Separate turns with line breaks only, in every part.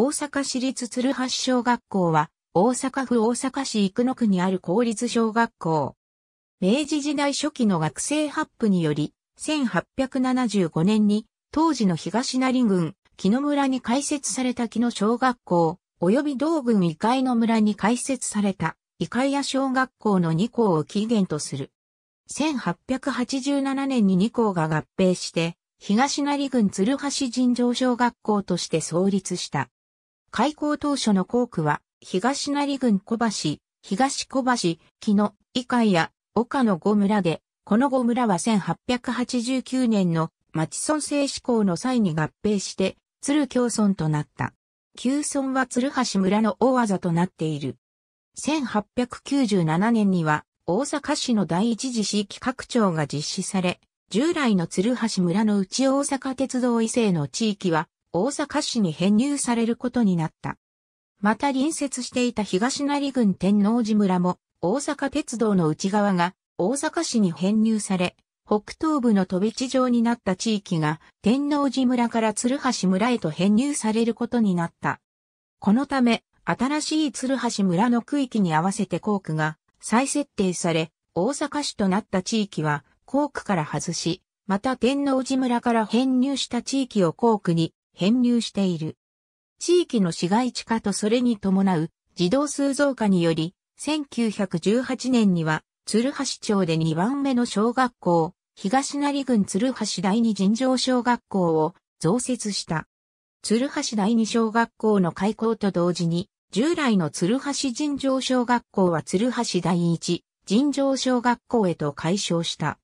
大阪市立鶴橋小学校は、大阪府大阪市生野区にある公立小学校。明治時代初期の学生発布により、1875年に、当時の東成郡、木野村に開設された木野小学校、及び同郡異界の村に開設された、異界屋小学校の2校を起源とする。1887年に2校が合併して、東成郡鶴橋尋常小学校として創立した。開港当初の校区は、東成郡小橋、東小橋、木野、伊海や岡野五村で、この五村は1889年の町村制施行の際に合併して、鶴京村となった。旧村は鶴橋村の大技となっている。1897年には、大阪市の第一次市域拡張が実施され、従来の鶴橋村のうち大阪鉄道伊勢の地域は、大阪市に編入されることになった。また隣接していた東成郡天王寺村も大阪鉄道の内側が大阪市に編入され、北東部の飛び地上になった地域が天王寺村から鶴橋村へと編入されることになった。このため、新しい鶴橋村の区域に合わせて校区が再設定され、大阪市となった地域は校区から外し、また天王寺村から編入した地域を校区に編入している。地域の市街地化とそれに伴う児童数増加により、1918年には、鶴橋町で2番目の小学校、東成郡鶴橋第二尋常小学校を増設した。鶴橋第二小学校の開校と同時に、従来の鶴橋尋常小学校は鶴橋第一尋常小学校へと改称した。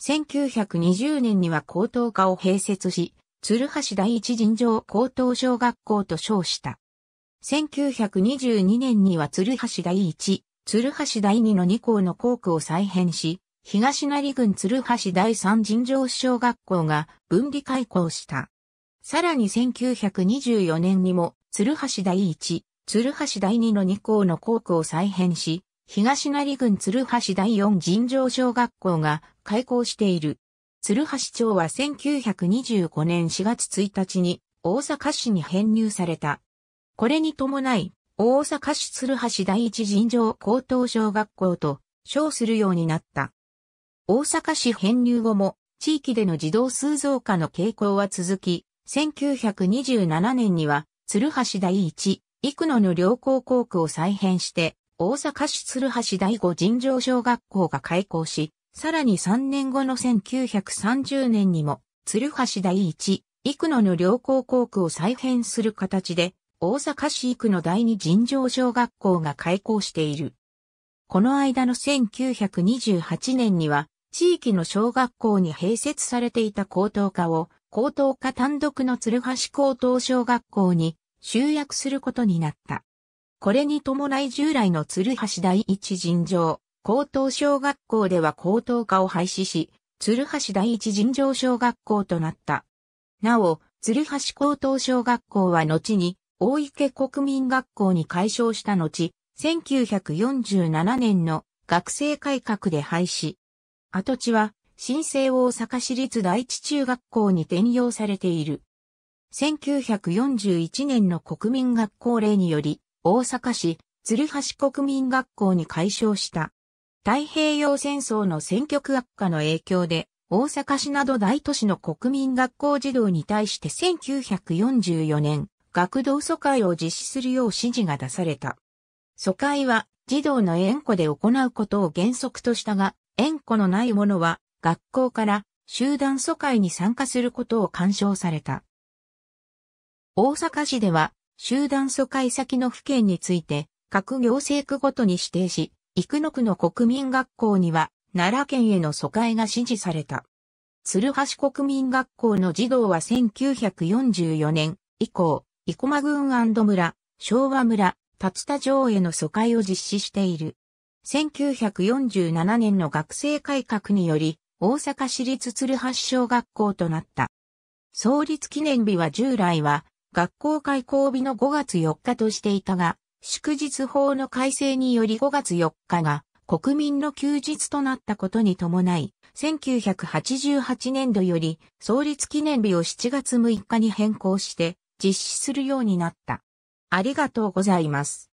1920年には高等科を併設し、鶴橋第一尋常高等小学校と称した。1922年には鶴橋第一、鶴橋第二の2校の校区を再編し、東成郡鶴橋第三尋常小学校が分離開校した。さらに1924年にも、鶴橋第一、鶴橋第二の2校の校区を再編し、東成郡鶴橋第四尋常小学校が開校している。鶴橋町は1925年4月1日に大阪市に編入された。これに伴い、大阪市鶴橋第一尋常高等小学校と称するようになった。大阪市編入後も地域での児童数増加の傾向は続き、1927年には鶴橋第一、幾野の両校校区を再編して、大阪市鶴橋第五尋常小学校が開校し、さらに3年後の1930年にも、鶴橋第一、幾野の両校校区を再編する形で、大阪市幾野第二尋常小学校が開校している。この間の1928年には、地域の小学校に併設されていた高等科を、高等科単独の鶴橋高等小学校に集約することになった。これに伴い従来の鶴橋第一尋常高等小学校では高等科を廃止し、鶴橋第一尋常小学校となった。なお、鶴橋高等小学校は後に、大池国民学校に改称した後、1947年の学生改革で廃止。跡地は、新生大阪市立第一中学校に転用されている。1941年の国民学校令により、大阪市、鶴橋国民学校に改称した。太平洋戦争の戦局悪化の影響で、大阪市など大都市の国民学校児童に対して1944年、学童疎開を実施するよう指示が出された。疎開は児童の縁故で行うことを原則としたが、縁故のない者は学校から集団疎開に参加することを干渉された。大阪市では集団疎開先の府県について各行政区ごとに指定し、生野区の国民学校には、奈良県への疎開が指示された。鶴橋国民学校の児童は1944年以降、生駒郡村、昭和村、立田城への疎開を実施している。1947年の学生改革により、大阪市立鶴橋小学校となった。創立記念日は従来は、学校開校日の5月4日としていたが、祝日法の改正により5月4日が国民の休日となったことに伴い、1988年度より創立記念日を7月6日に変更して実施するようになった。ありがとうございます。